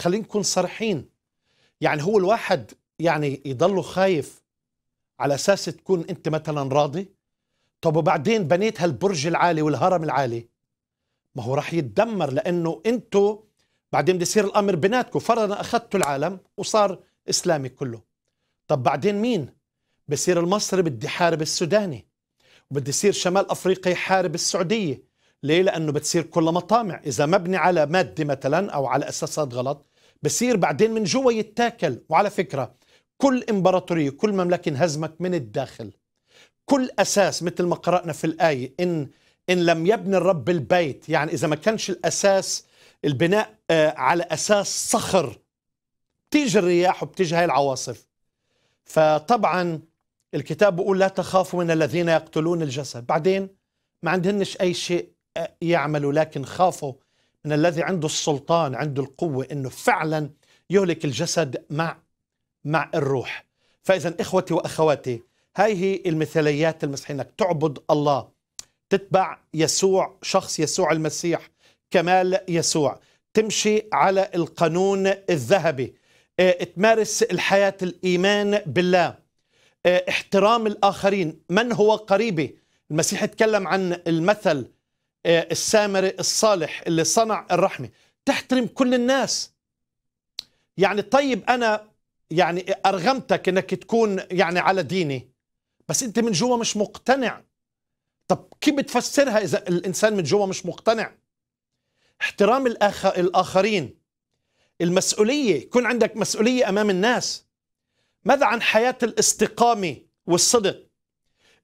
خلينا نكون صريحين يعني هو الواحد يعني يضله خايف على اساس تكون انت مثلا راضي طب وبعدين بنيت هالبرج العالي والهرم العالي ما هو راح يتدمر لانه انتو بعدين بده يصير الامر بيناتكم فرضا اخذتوا العالم وصار اسلامي كله طب بعدين مين بصير المصري بدي حارب السوداني وبدي يصير شمال افريقيا يحارب السعوديه ليه لانه بتصير كل مطامع اذا مبني على ماده مثلا او على اساسات غلط بصير بعدين من جوا يتاكل وعلى فكرة كل إمبراطورية كل مملكة انهزمت من الداخل كل أساس مثل ما قرأنا في الآية إن إن لم يبني الرب البيت يعني إذا ما كانش الأساس البناء آه، على أساس صخر بتيجي الرياح وبتيجي هاي العواصف فطبعا الكتاب بيقول لا تخافوا من الذين يقتلون الجسد بعدين ما عندهنش أي شيء آه، يعملوا لكن خافوا من الذي عنده السلطان عنده القوة أنه فعلا يهلك الجسد مع مع الروح فإذا إخوتي وأخواتي هاي هي المثاليات المسيحية أنك تعبد الله تتبع يسوع شخص يسوع المسيح كمال يسوع تمشي على القانون الذهبي اه تمارس الحياة الإيمان بالله اه احترام الآخرين من هو قريبي المسيح اتكلم عن المثل السامري الصالح اللي صنع الرحمه تحترم كل الناس يعني طيب انا يعني ارغمتك انك تكون يعني على ديني بس انت من جوا مش مقتنع طب كيف بتفسرها اذا الانسان من جوا مش مقتنع احترام الآخ... الاخرين المسؤوليه يكون عندك مسؤوليه امام الناس ماذا عن حياه الاستقامه والصدق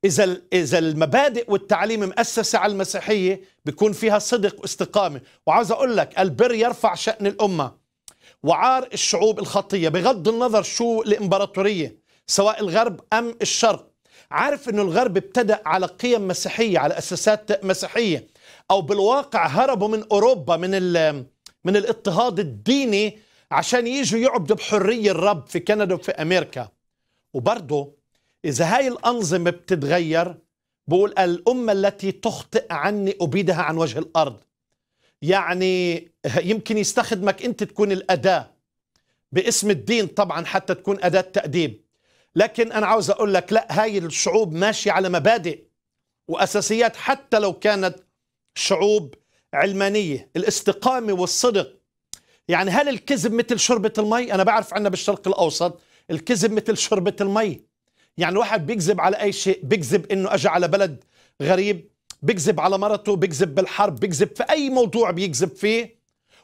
إذا إذا المبادئ والتعليم مؤسسة على المسيحية بيكون فيها صدق واستقامة وعاوز أقول لك البر يرفع شأن الأمة وعار الشعوب الخطية بغض النظر شو الإمبراطورية سواء الغرب أم الشرق عارف أنه الغرب ابتدأ على قيم مسيحية على أساسات مسيحية أو بالواقع هربوا من أوروبا من من الاضطهاد الديني عشان يجوا يعبدوا بحرية الرب في كندا وفي أمريكا وبرضه إذا هاي الأنظمة بتتغير بقول الأمة التي تخطئ عني أبيدها عن وجه الأرض يعني يمكن يستخدمك أنت تكون الأداة باسم الدين طبعا حتى تكون أداة تأديب لكن أنا عاوز أقول لك لا هاي الشعوب ماشية على مبادئ وأساسيات حتى لو كانت شعوب علمانية الاستقامة والصدق يعني هل الكذب مثل شربة المي أنا بعرف عنا بالشرق الأوسط الكذب مثل شربة المي يعني الواحد بيكذب على أي شيء بيكذب إنه أجى على بلد غريب بيكذب على مرته بيكذب بالحرب بيكذب في أي موضوع بيكذب فيه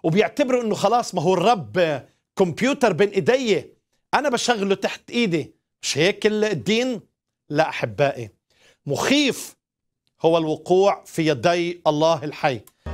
وبيعتبروا إنه خلاص ما هو الرب كمبيوتر بين إيدي أنا بشغله تحت إيدي مش هيك الدين لا أحبائي مخيف هو الوقوع في يدي الله الحي